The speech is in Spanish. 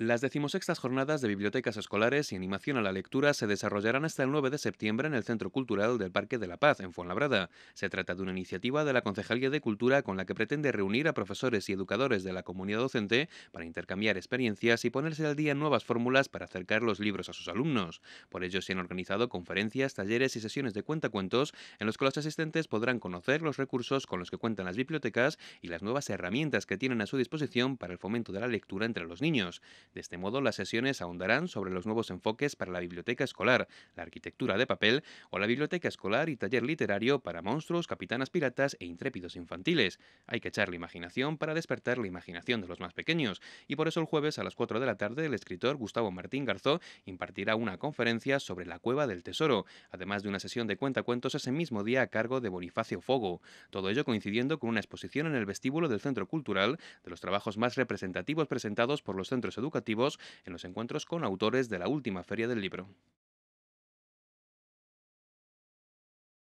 Las decimosextas jornadas de bibliotecas escolares y animación a la lectura se desarrollarán hasta el 9 de septiembre en el Centro Cultural del Parque de la Paz, en Fuenlabrada. Se trata de una iniciativa de la Concejalía de Cultura con la que pretende reunir a profesores y educadores de la comunidad docente para intercambiar experiencias y ponerse al día nuevas fórmulas para acercar los libros a sus alumnos. Por ello se han organizado conferencias, talleres y sesiones de cuentacuentos en los que los asistentes podrán conocer los recursos con los que cuentan las bibliotecas y las nuevas herramientas que tienen a su disposición para el fomento de la lectura entre los niños. De este modo, las sesiones ahondarán sobre los nuevos enfoques para la biblioteca escolar, la arquitectura de papel o la biblioteca escolar y taller literario para monstruos, capitanas piratas e intrépidos infantiles. Hay que echar la imaginación para despertar la imaginación de los más pequeños y por eso el jueves a las 4 de la tarde el escritor Gustavo Martín Garzó impartirá una conferencia sobre la cueva del tesoro, además de una sesión de cuentacuentos ese mismo día a cargo de Bonifacio Fogo. Todo ello coincidiendo con una exposición en el vestíbulo del Centro Cultural de los trabajos más representativos presentados por los centros educativos en los encuentros con autores de la última feria del libro.